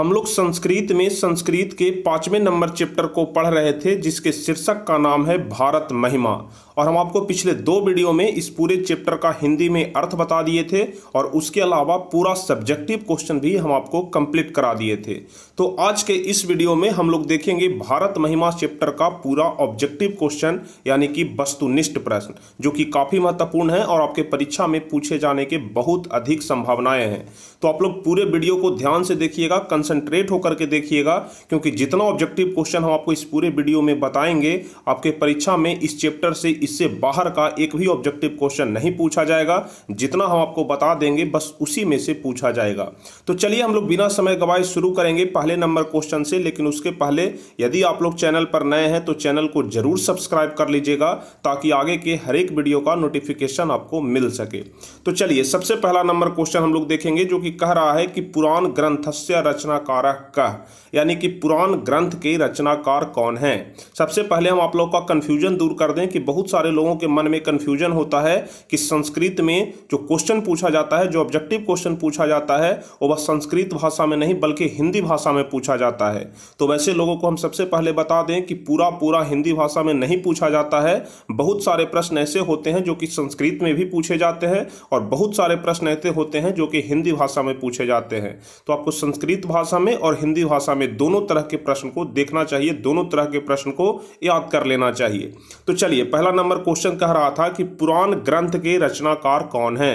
हम लोग संस्कृत में संस्कृत के पाँचवें नंबर चैप्टर को पढ़ रहे थे जिसके शीर्षक का नाम है भारत महिमा और हम आपको पिछले दो वीडियो में इस पूरे चैप्टर का हिंदी में अर्थ बता दिए थे और उसके अलावा पूरा सब्जेक्टिव क्वेश्चन भी हम आपको कंप्लीट करा दिए थे तो आज के इस वीडियो में हम लोग देखेंगे भारत महिमा चैप्टर का पूरा ऑब्जेक्टिव क्वेश्चन यानी कि वस्तुनिष्ठ प्रश्न जो कि काफ़ी महत्वपूर्ण है और आपके परीक्षा में पूछे जाने के बहुत अधिक संभावनाएं हैं तो आप लोग पूरे वीडियो को ध्यान से देखिएगा कंसंट्रेट होकर के देखिएगा क्योंकि जितना ऑब्जेक्टिव क्वेश्चन हम आपको इस पूरे वीडियो में बताएंगे आपके परीक्षा में इस चैप्टर से इससे बाहर का एक भी ऑब्जेक्टिव क्वेश्चन नहीं पूछा जाएगा जितना हम आपको बता देंगे बस उसी में से पूछा जाएगा तो चलिए हम लोग बिना समय गवाए शुरू करेंगे पहले नंबर क्वेश्चन से लेकिन उसके पहले यदि आप लोग चैनल पर नए हैं तो चैनल को जरूर सब्सक्राइब कर लीजिएगा ताकि आगे के हर एक वीडियो का नोटिफिकेशन आपको मिल सके तो चलिए सबसे पहला नंबर क्वेश्चन हम लोग देखेंगे जो कि कह रहा है कि पुराण ग्रंथस्य रचना रचनाकार का यानी कि पुराण ग्रंथ के रचनाकार कौन हैं सबसे पहले हम आप लोग का कन्फ्यूजन दूर कर दें कि बहुत सारे लोगों के मन में कन्फ्यूजन होता है कि संस्कृत में जो क्वेश्चन पूछा जाता है जो ऑब्जेक्टिव क्वेश्चन पूछा जाता है वो बस संस्कृत भाषा में नहीं बल्कि हिंदी भाषा में पूछा जाता है तो वैसे लोगों को हम सबसे पहले बता दें कि पूरा पूरा हिंदी भाषा में नहीं पूछा जाता है बहुत सारे प्रश्न ऐसे होते हैं जो कि संस्कृत में भी पूछे जाते हैं और बहुत सारे प्रश्न ऐसे होते हैं जो कि हिंदी भाषा में पूछे जाते हैं तो आपको संस्कृत भाषा भाषा में और हिंदी भाषा में दोनों तरह के प्रश्न को देखना चाहिए दोनों तरह के प्रश्न को याद कर लेना चाहिए तो चलिए पहला नंबर क्वेश्चन कह रहा था कि पुराण ग्रंथ के रचनाकार कौन है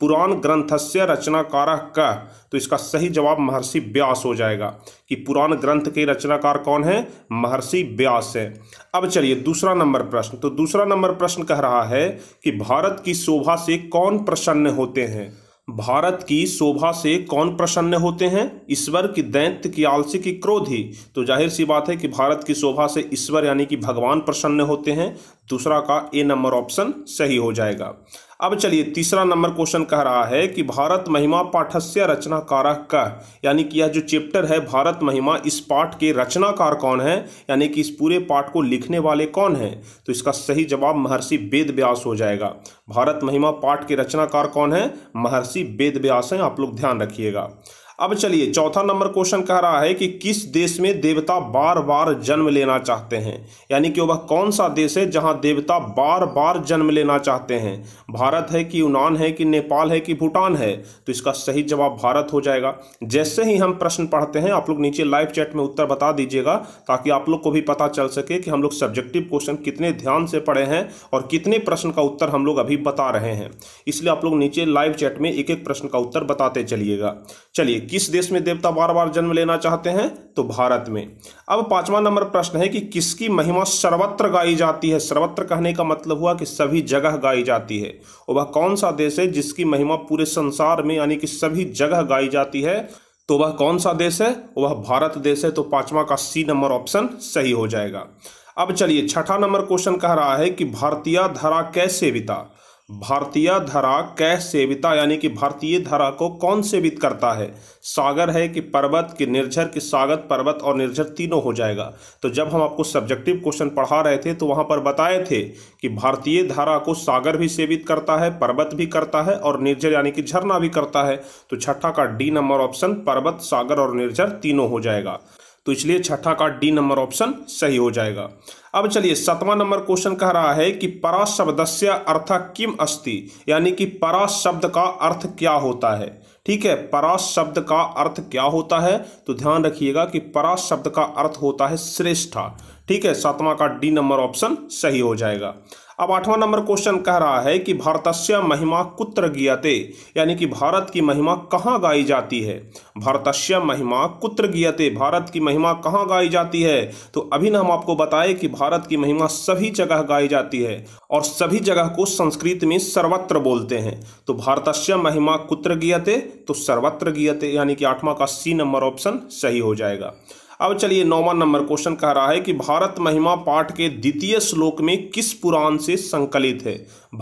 पुराण ग्रंथस्य रचनाकार का तो इसका सही जवाब महर्षि व्यास हो जाएगा कि पुराण ग्रंथ के रचनाकार कौन है महर्षि व्यास है अब चलिए दूसरा नंबर प्रश्न तो दूसरा नंबर प्रश्न कह रहा है कि भारत की शोभा से कौन प्रसन्न होते हैं भारत की शोभा से कौन प्रसन्न होते हैं ईश्वर की दैत्य की आलसी की क्रोधी तो जाहिर सी बात है कि भारत की शोभा से ईश्वर यानी कि भगवान प्रसन्न होते हैं दूसरा का ए नंबर ऑप्शन सही हो जाएगा अब चलिए तीसरा नंबर क्वेश्चन कह रहा है कि भारत महिमा पाठस्य रचनाकार का यानी कि यह जो चैप्टर है भारत महिमा इस पाठ के रचनाकार कौन है यानी कि इस पूरे पाठ को लिखने वाले कौन हैं तो इसका सही जवाब महर्षि वेद व्यास हो जाएगा भारत महिमा पाठ के रचनाकार कौन है महर्षि वेद व्यास हैं आप लोग ध्यान रखिएगा अब चलिए चौथा नंबर क्वेश्चन कह रहा है कि किस देश में देवता बार बार जन्म लेना चाहते हैं यानी कि वह कौन सा देश है जहां देवता बार बार जन्म लेना चाहते हैं भारत है कि यूनान है कि नेपाल है कि भूटान है तो इसका सही जवाब भारत हो जाएगा जैसे ही हम प्रश्न पढ़ते हैं आप लोग नीचे लाइव चैट में उत्तर बता दीजिएगा ताकि आप लोग को भी पता चल सके कि हम लोग सब्जेक्टिव क्वेश्चन कितने ध्यान से पढ़े हैं और कितने प्रश्न का उत्तर हम लोग अभी बता रहे हैं इसलिए आप लोग नीचे लाइव चैट में एक एक प्रश्न का उत्तर बताते चलिएगा चलिए किस देश में देवता बार बार जन्म लेना चाहते हैं तो भारत में अब पांचवा नंबर प्रश्न है कि किसकी महिमा सर्वत्र गाई जाती है सर्वत्र कहने का मतलब हुआ कि सभी जगह गाई जाती है और वह कौन सा देश है जिसकी महिमा पूरे संसार में यानी कि सभी जगह गाई जाती है तो वह कौन सा देश है वह भारत देश है तो पांचवा का सी नंबर ऑप्शन सही हो जाएगा अब चलिए छठा नंबर क्वेश्चन कह रहा है कि भारतीय धरा कैसे बिता भारतीय धरा कै सेविता यानी कि भारतीय धरा को कौन सेवित करता है सागर है कि पर्वत कि निर्झर कि सागर पर्वत और निर्झर तीनों हो जाएगा तो जब हम आपको सब्जेक्टिव क्वेश्चन पढ़ा रहे थे तो वहां पर बताए थे कि भारतीय धारा को सागर भी सेवित करता है पर्वत भी करता है और निर्झर यानी कि झरना भी करता है तो छठा का डी नंबर ऑप्शन पर्वत सागर और निर्झर तीनों हो जाएगा तो इसलिए छठा का डी नंबर ऑप्शन सही हो जाएगा अब चलिए सातवां नंबर क्वेश्चन कह रहा है कि परा से अर्थ किम अस्ति यानी कि परा शब्द का अर्थ क्या होता है ठीक है परा शब्द का अर्थ क्या होता है तो ध्यान रखिएगा कि परा शब्द का अर्थ होता है श्रेष्ठा ठीक है सातवां का डी नंबर ऑप्शन सही हो जाएगा अब आठवां नंबर क्वेश्चन कह रहा है कि भारतस्य महिमा कुत्र गियते यानी कि भारत की महिमा कहाँ गाई जाती है भारतस्य महिमा कुत्र गियते भारत की महिमा कहाँ गाई जाती है तो अभी न हम आपको बताए कि भारत की महिमा सभी जगह गाई जाती है और सभी जगह को संस्कृत में सर्वत्र बोलते हैं तो भारतस्य महिमा कुत्र गियते तो सर्वत्र गियते यानी कि आठवां का सी नंबर ऑप्शन सही हो जाएगा अब चलिए नौवा नंबर क्वेश्चन कह रहा है कि भारत महिमा पाठ के द्वितीय श्लोक में किस पुराण से संकलित है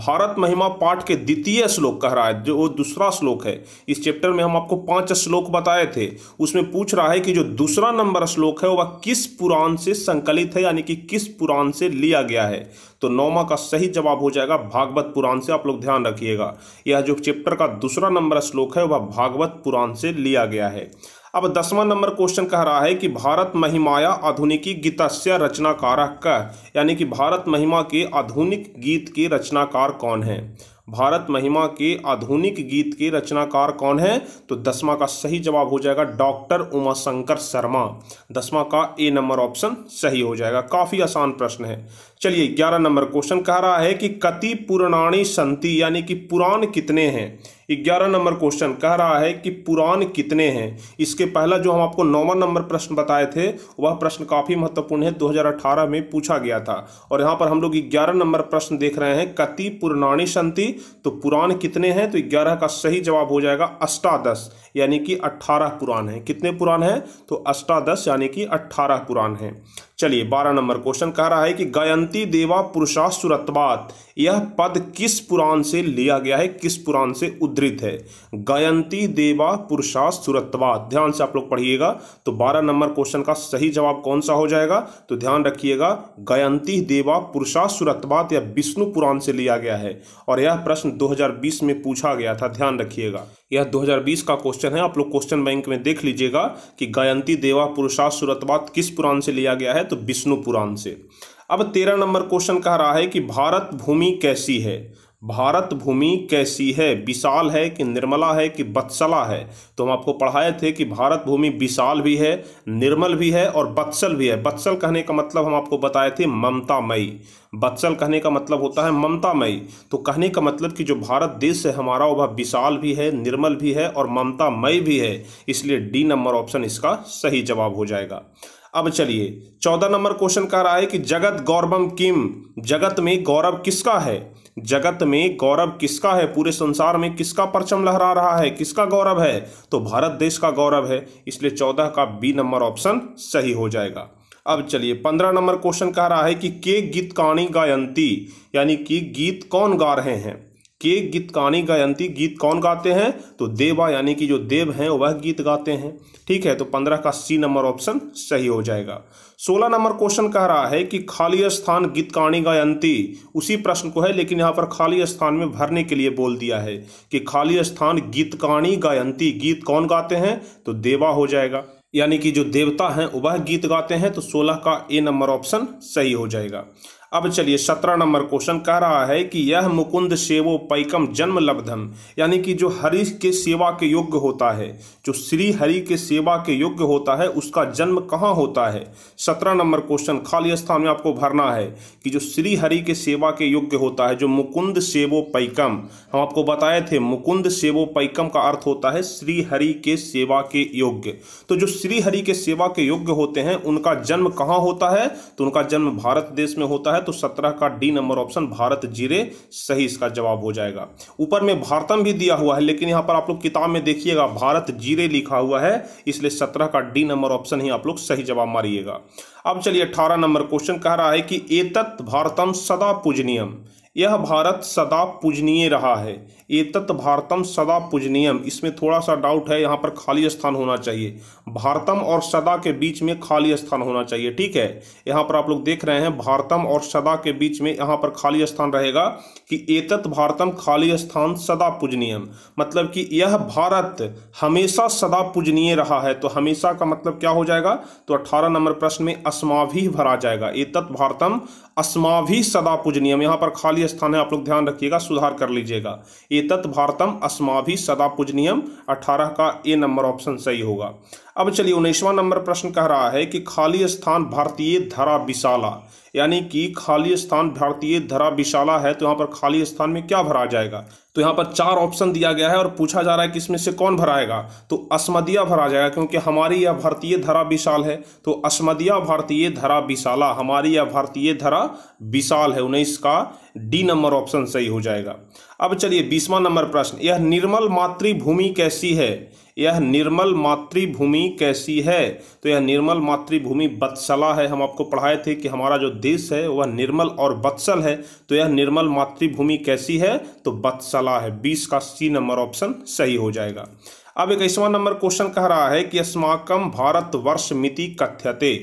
भारत महिमा पाठ के द्वितीय श्लोक कह रहा है जो वो दूसरा श्लोक है इस चैप्टर में हम आपको पांच श्लोक बताए थे उसमें पूछ रहा है कि जो दूसरा नंबर श्लोक है वह किस पुराण से संकलित है यानी कि किस पुराण से लिया गया है तो नौमा का सही जवाब हो जाएगा भागवत पुराण से आप लोग ध्यान रखिएगा यह जो चैप्टर का दूसरा नंबर श्लोक है वह भागवत पुराण से लिया गया है अब दसवां नंबर क्वेश्चन कह रहा है कि भारत महिमाया आधुनिकी गीतस्य रचनाकार कह यानी कि भारत महिमा के आधुनिक गीत के रचनाकार कौन है भारत महिमा के आधुनिक गीत के रचनाकार कौन है तो दसवां का सही जवाब हो जाएगा डॉक्टर उमाशंकर शर्मा दसवां का ए नंबर ऑप्शन सही हो जाएगा काफ़ी आसान प्रश्न है चलिए ग्यारह नंबर क्वेश्चन कह रहा है कि कति पुराणी संति यानी कि पुराण कितने हैं ग्यारह नंबर क्वेश्चन कह रहा है कि पुराण कितने हैं इसके पहला जो हम आपको नौवा नंबर प्रश्न बताए थे वह प्रश्न काफ़ी महत्वपूर्ण है 2018 में पूछा गया था और यहाँ पर हम लोग ग्यारह नंबर प्रश्न देख रहे हैं कति पुराणी संति तो पुराण कितने हैं तो ग्यारह का सही जवाब हो जाएगा अष्टादश यानी कि अट्ठारह पुराण है कितने पुराण है तो अष्टादश यानी कि अट्ठारह पुराण है चलिए बारह नंबर क्वेश्चन कह रहा है कि गयंती देवा पुरुषा सुरत्वात यह पद किस पुराण से लिया गया है किस पुराण से उद्धृत है गायंती देवा पुरुषा सुरत्वा ध्यान से आप लोग पढ़िएगा तो बारह नंबर क्वेश्चन का सही जवाब कौन सा हो जाएगा तो ध्यान रखिएगा गायंती देवा पुरुषा सुरत्वात यह विष्णु पुराण से लिया गया है और यह प्रश्न 2020 में पूछा गया था ध्यान रखिएगा यह 2020 का क्वेश्चन है आप लोग क्वेश्चन बैंक में देख लीजिएगा कि गायंती देवा पुरुषा सुरत्वात किस पुराण से लिया गया है तो विष्णु पुराण से अब तेरह नंबर क्वेश्चन कह रहा है कि भारत भूमि कैसी है भारत भूमि कैसी है विशाल है कि निर्मला है कि बत्सला है तो हम आपको पढ़ाए थे कि भारत भूमि विशाल भी है निर्मल भी है और बत्सल भी है बत्सल कहने का मतलब हम आपको बताए थे ममतामयी बत्सल कहने का मतलब होता है ममतामयी तो कहने का मतलब कि जो भारत देश है हमारा वह विशाल भी है निर्मल भी है और ममतामयी भी है इसलिए डी नंबर ऑप्शन इसका सही जवाब हो जाएगा अब चलिए चौदह नंबर क्वेश्चन कह रहा है कि जगत गौरवम किम जगत में गौरव किसका है जगत में गौरव किसका है पूरे संसार में किसका परचम लहरा रहा है किसका गौरव है तो भारत देश का गौरव है इसलिए चौदह का बी नंबर ऑप्शन सही हो जाएगा अब चलिए पंद्रह नंबर क्वेश्चन कह रहा है कि के गीत कहानी गायंती यानी कि गीत कौन गा रहे हैं के गीत कहानी गायंती गीत कौन गाते हैं तो देवा यानी कि जो देव हैं वह गीत गाते हैं ठीक है तो पंद्रह का सी नंबर ऑप्शन सही हो जाएगा सोलह नंबर क्वेश्चन कह रहा है कि खाली स्थान गीत कहानी गायंती उसी प्रश्न को है लेकिन यहाँ पर खाली स्थान में भरने के लिए बोल दिया है कि खाली स्थान गीत कहानी गायंती गीत कौन गाते हैं तो देवा हो जाएगा यानी कि जो देवता हैं वह गीत गाते हैं तो सोलह का ए नंबर ऑप्शन सही हो जाएगा अब चलिए सत्रह नंबर क्वेश्चन कह रहा है कि यह मुकुंद सेवो पैकम जन्म लब्धम यानी कि जो हरि के सेवा के योग्य होता है जो श्री हरि के सेवा के योग्य होता है उसका जन्म कहाँ होता है सत्रह नंबर क्वेश्चन खाली स्थान में आपको भरना है कि जो श्री हरि के सेवा के योग्य होता है जो मुकुंद सेवो पैकम हम आपको बताए थे मुकुंद सेवो पैकम का अर्थ होता है श्री हरि के सेवा के योग्य तो जो श्री हरि के सेवा के योग्य होते हैं उनका जन्म कहाँ होता है तो उनका जन्म भारत देश में होता है तो सत्रह का डी नंबर ऑप्शन भारत जीरे सही इसका जवाब हो जाएगा ऊपर में भारतम भी दिया हुआ है लेकिन यहाँ पर आप लोग किताब में देखिएगा भारत जीरे लिखा हुआ है इसलिए सत्रह का डी नंबर ऑप्शन ही आप लोग सही जवाब मारिएगा अब चलिए अठारह नंबर क्वेश्चन कह रहा है कि एतत् भारतम सदा पूजनीयम यह भारत सदा पूजनीय रहा है एतत भारतम सदा पूजनीयम इसमें थोड़ा सा डाउट है यहाँ पर खाली स्थान होना चाहिए भारतम और सदा के बीच में खाली स्थान होना चाहिए ठीक है यहाँ पर आप लोग देख रहे हैं भारतम और सदा के बीच में यहाँ पर खाली स्थान रहेगा कि एतत भारतम खाली स्थान सदा पूजनीयम मतलब कि यह भारत हमेशा सदा पूजनीय रहा है तो हमेशा का मतलब क्या हो जाएगा तो अठारह नंबर प्रश्न में अस्माभि भरा जाएगा एतत् भारतम अस्माभि सदा पूजनीयम यहाँ पर खाली स्थान है आप लोग ध्यान रखिएगा सुधार कर लीजिएगा एतत् भारतम अस्माभि सदा पूजनीयम अठारह का ए नंबर ऑप्शन सही होगा अब चलिए उन्नीसवां नंबर प्रश्न कह रहा है कि खाली स्थान भारतीय धरा विशाला यानी कि खाली स्थान भारतीय धरा विशाला है तो यहाँ पर खाली स्थान में क्या भरा जाएगा तो यहाँ पर चार ऑप्शन दिया गया है और पूछा जा रहा है कि इसमें से कौन भराएगा तो अस्मदिया भरा जाएगा क्योंकि हमारी यह भारतीय धरा विशाल है तो अस्मदिया भारतीय धरा विशाला हमारी यह भारतीय धरा विशाल है उन्नीस का डी नंबर ऑप्शन सही हो जाएगा अब चलिए बीसवा नंबर प्रश्न यह निर्मल मातृभूमि कैसी है यह निर्मल मातृभूमि कैसी है तो यह निर्मल मातृभूमि बत्सला है हम आपको पढ़ाए थे कि हमारा जो देश है वह निर्मल और बत्सल है तो यह निर्मल मातृभूमि कैसी है तो बत्सला है बीस का सी नंबर ऑप्शन सही हो जाएगा अब इक्कीसवां नंबर क्वेश्चन कह रहा है कि अस्माकम भारत वर्ष मिति कथ्यते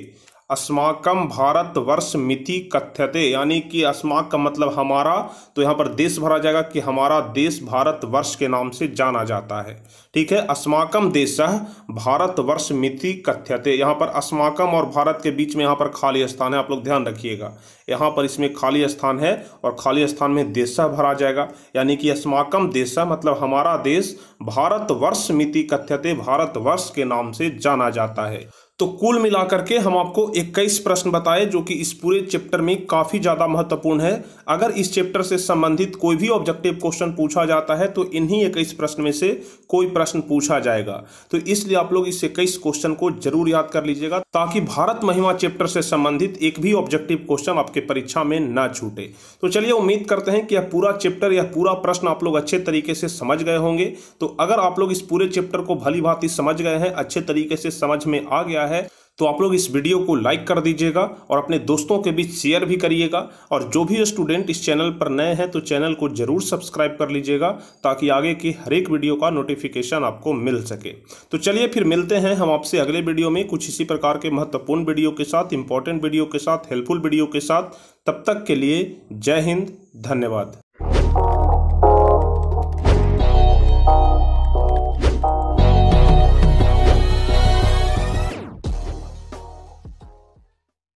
अस्माकम भारतवर्ष मिति कथ्यते यानी कि अस्माक का मतलब हमारा तो यहाँ पर देश भरा जाएगा कि हमारा देश भारत वर्ष के नाम से जाना जाता है ठीक है अस्माकम देश भारत वर्ष मिति कथ्यते यहाँ पर अस्माकम और भारत के बीच में यहाँ पर खाली स्थान है आप लोग ध्यान रखिएगा यहाँ पर इसमें खाली स्थान है और खाली स्थान में देशा भरा जाएगा यानी कि अस्माकम देशा मतलब हमारा देश भारतवर्ष मिति कथ्यते भारतवर्ष के नाम से जाना जाता है तो कुल मिलाकर के हम आपको 21 प्रश्न बताए जो कि इस पूरे चैप्टर में काफ़ी ज़्यादा महत्वपूर्ण है अगर इस चैप्टर से संबंधित कोई भी ऑब्जेक्टिव क्वेश्चन पूछा जाता है तो इन्हीं 21 प्रश्न में से कोई प्रश्न पूछा जाएगा तो इसलिए आप लोग इस 21 क्वेश्चन को जरूर याद कर लीजिएगा ताकि भारत महिमा चैप्टर से संबंधित एक भी ऑब्जेक्टिव क्वेश्चन आपके आपके परीक्षा में ना छूटे तो चलिए उम्मीद करते हैं कि यह पूरा चैप्टर या पूरा प्रश्न आप लोग अच्छे तरीके से समझ गए होंगे तो अगर आप लोग इस पूरे चैप्टर को भली भांति समझ गए हैं अच्छे तरीके से समझ में आ गया है तो आप लोग इस वीडियो को लाइक कर दीजिएगा और अपने दोस्तों के बीच शेयर भी करिएगा और जो भी स्टूडेंट इस चैनल पर नए हैं तो चैनल को ज़रूर सब्सक्राइब कर लीजिएगा ताकि आगे की हर एक वीडियो का नोटिफिकेशन आपको मिल सके तो चलिए फिर मिलते हैं हम आपसे अगले वीडियो में कुछ इसी प्रकार के महत्वपूर्ण वीडियो के साथ इंपॉर्टेंट वीडियो के साथ हेल्पफुल वीडियो के साथ तब तक के लिए जय हिंद धन्यवाद